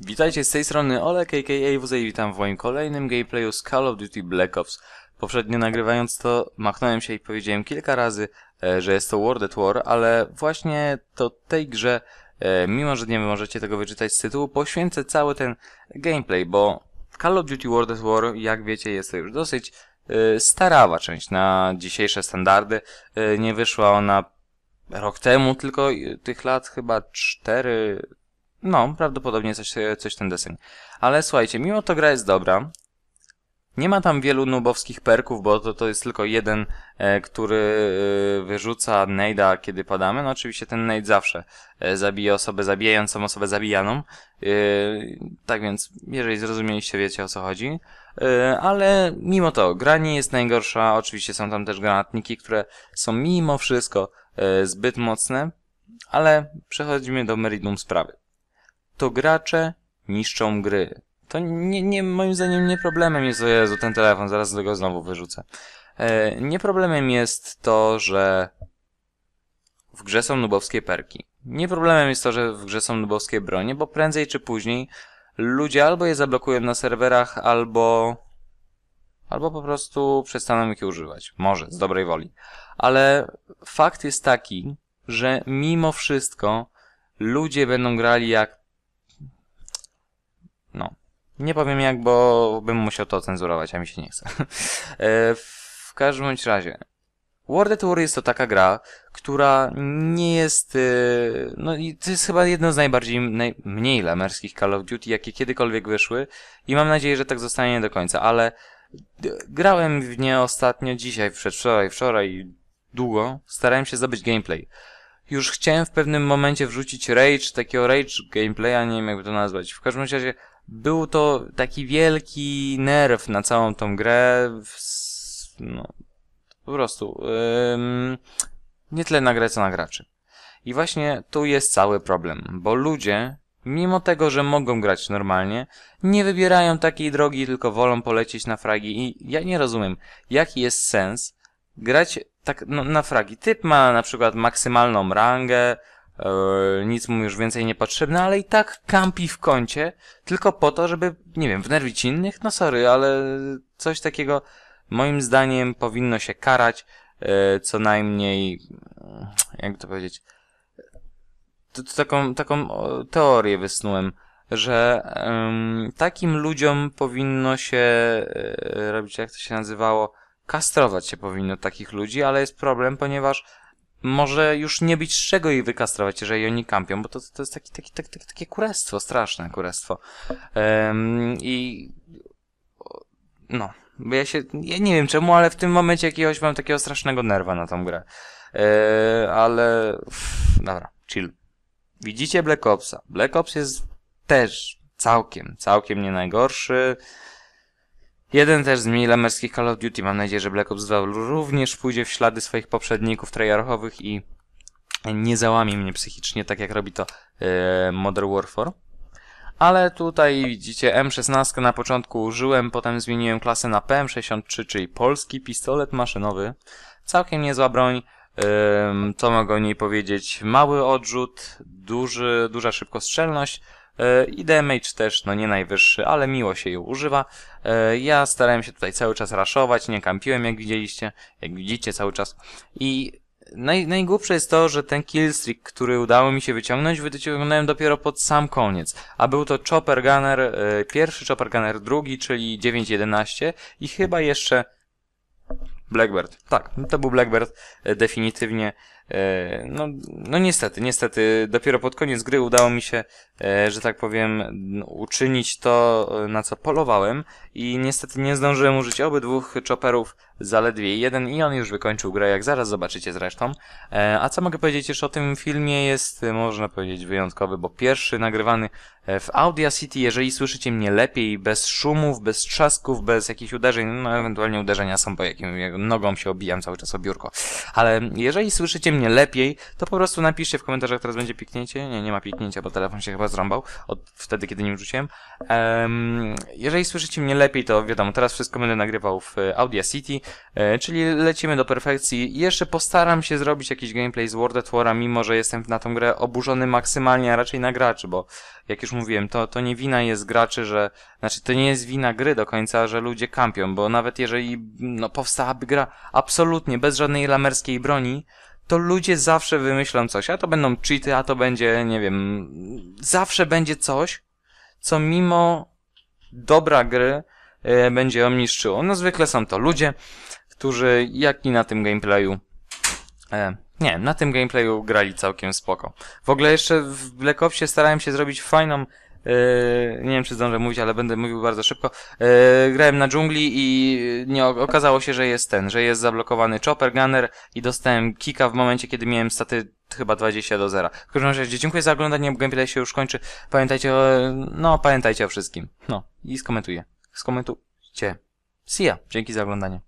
Witajcie, z tej strony Ole, aka WZ i witam w moim kolejnym gameplayu z Call of Duty Black Ops. Poprzednio nagrywając to, machnąłem się i powiedziałem kilka razy, e, że jest to World at War, ale właśnie to tej grze, e, mimo że nie możecie tego wyczytać z tytułu, poświęcę cały ten gameplay, bo Call of Duty World at War, jak wiecie, jest to już dosyć e, starawa część na dzisiejsze standardy. Nie wyszła ona rok temu, tylko tych lat chyba 4, no, prawdopodobnie coś, e, coś ten deseń. Ale słuchajcie, mimo to gra jest dobra. Nie ma tam wielu nubowskich perków, bo to, to jest tylko jeden, e, który e, wyrzuca nade'a, kiedy padamy. No oczywiście ten nade zawsze e, zabije osobę zabijającą osobę zabijaną. E, tak więc, jeżeli zrozumieliście, wiecie o co chodzi. E, ale mimo to, gra nie jest najgorsza. Oczywiście są tam też granatniki, które są mimo wszystko e, zbyt mocne. Ale przechodzimy do meritum sprawy to gracze niszczą gry. To nie, nie, moim zdaniem nie problemem jest, o Jezu, ten telefon, zaraz go znowu wyrzucę. E, nie problemem jest to, że w grze są nubowskie perki. Nie problemem jest to, że w grze są nubowskie bronie, bo prędzej czy później ludzie albo je zablokują na serwerach, albo albo po prostu przestaną ich używać. Może, z dobrej woli. Ale fakt jest taki, że mimo wszystko ludzie będą grali jak no. Nie powiem jak, bo bym musiał to cenzurować, a mi się nie chce. E, w każdym razie. World at War jest to taka gra, która nie jest, e, no i to jest chyba jedno z najbardziej, najmniej lamerskich Call of Duty, jakie kiedykolwiek wyszły i mam nadzieję, że tak zostanie do końca, ale grałem w nie ostatnio, dzisiaj, przedwczoraj, wczoraj, długo, starałem się zdobyć gameplay. Już chciałem w pewnym momencie wrzucić rage, takiego rage gameplaya, nie wiem jakby to nazwać. W każdym razie był to taki wielki nerw na całą tą grę. No, po prostu. Ym, nie tyle na grę, co na graczy. I właśnie tu jest cały problem, bo ludzie, mimo tego, że mogą grać normalnie, nie wybierają takiej drogi, tylko wolą polecieć na fragi. I ja nie rozumiem, jaki jest sens grać tak no, na fragi. Typ ma na przykład maksymalną rangę, E, nic mu już więcej nie potrzebne, ale i tak kampi w kącie, tylko po to, żeby, nie wiem, wnerwić innych? No sorry, ale coś takiego moim zdaniem powinno się karać, e, co najmniej, mm, jak to powiedzieć, to, to taką, taką teorię wysnułem, że um, takim ludziom powinno się e, robić, jak to się nazywało, kastrować się powinno takich ludzi, ale jest problem, ponieważ może już nie być z czego jej wykastrować, jeżeli oni kampią, bo to, to jest taki, taki, taki, takie kurestwo, straszne kurestwo. Um, I no, bo ja się, ja nie wiem czemu, ale w tym momencie jakiegoś mam takiego strasznego nerwa na tą grę. E, ale, pff, dobra, chill. Widzicie Black Opsa. Black Ops jest też całkiem, całkiem nie najgorszy. Jeden też z lamerskich Call of Duty. Mam nadzieję, że Black Ops 2 również pójdzie w ślady swoich poprzedników tryhardowych i nie załami mnie psychicznie, tak jak robi to yy, Modern Warfare. Ale tutaj widzicie M16 na początku użyłem, potem zmieniłem klasę na PM63, czyli polski pistolet maszynowy. Całkiem niezła broń. E, co mogę o niej powiedzieć? Mały odrzut, duży, duża szybkostrzelność e, i damage też, no nie najwyższy, ale miło się ją używa. E, ja starałem się tutaj cały czas raszować, nie kampiłem jak widzieliście, jak widzicie cały czas. I naj, najgłupsze jest to, że ten killstreak, który udało mi się wyciągnąć, wyciągnąłem dopiero pod sam koniec. A był to Chopper Gunner e, pierwszy, Chopper Gunner drugi, czyli 9.11 i chyba jeszcze Blackbird. Tak, to był Blackbird definitywnie. E, no, no niestety, niestety, dopiero pod koniec gry udało mi się, e, że tak powiem, uczynić to, e, na co polowałem i niestety nie zdążyłem użyć obydwóch chopperów, zaledwie jeden i on już wykończył grę, jak zaraz zobaczycie zresztą. A co mogę powiedzieć jeszcze o tym filmie, jest, można powiedzieć, wyjątkowy, bo pierwszy nagrywany w Audio City, jeżeli słyszycie mnie lepiej, bez szumów, bez trzasków, bez jakichś uderzeń, no ewentualnie uderzenia są, bo jakim nogą się obijam cały czas o biurko, ale jeżeli słyszycie mnie mnie lepiej, to po prostu napiszcie w komentarzach, teraz będzie piknięcie. Nie, nie ma piknięcia, bo telefon się chyba zrąbał od wtedy, kiedy nim rzuciłem. Um, jeżeli słyszycie mnie lepiej, to wiadomo, teraz wszystko będę nagrywał w e, Audio City, e, czyli lecimy do perfekcji. Jeszcze postaram się zrobić jakiś gameplay z World at War, mimo że jestem na tą grę oburzony maksymalnie, a raczej na graczy, bo jak już mówiłem, to, to nie wina jest graczy, że, znaczy to nie jest wina gry do końca, że ludzie kampią, bo nawet jeżeli, no, powstałaby gra absolutnie bez żadnej lamerskiej broni, to ludzie zawsze wymyślą coś. A to będą cheaty, a to będzie, nie wiem, zawsze będzie coś, co mimo dobra gry e, będzie ją niszczyło. No zwykle są to ludzie, którzy jak i na tym gameplayu e, nie, na tym gameplayu grali całkiem spoko. W ogóle jeszcze w Black Opsie starałem się zrobić fajną Yy, nie wiem czy zdążę mówić, ale będę mówił bardzo szybko. Yy, grałem na dżungli i nie okazało się, że jest ten, że jest zablokowany chopper gunner i dostałem kika w momencie, kiedy miałem staty chyba 20 do 0. W każdym razie dziękuję za oglądanie, bo gameplay się już kończy. Pamiętajcie o, no pamiętajcie o wszystkim. No i skomentuję. Skomentujcie. See ya. Dzięki za oglądanie.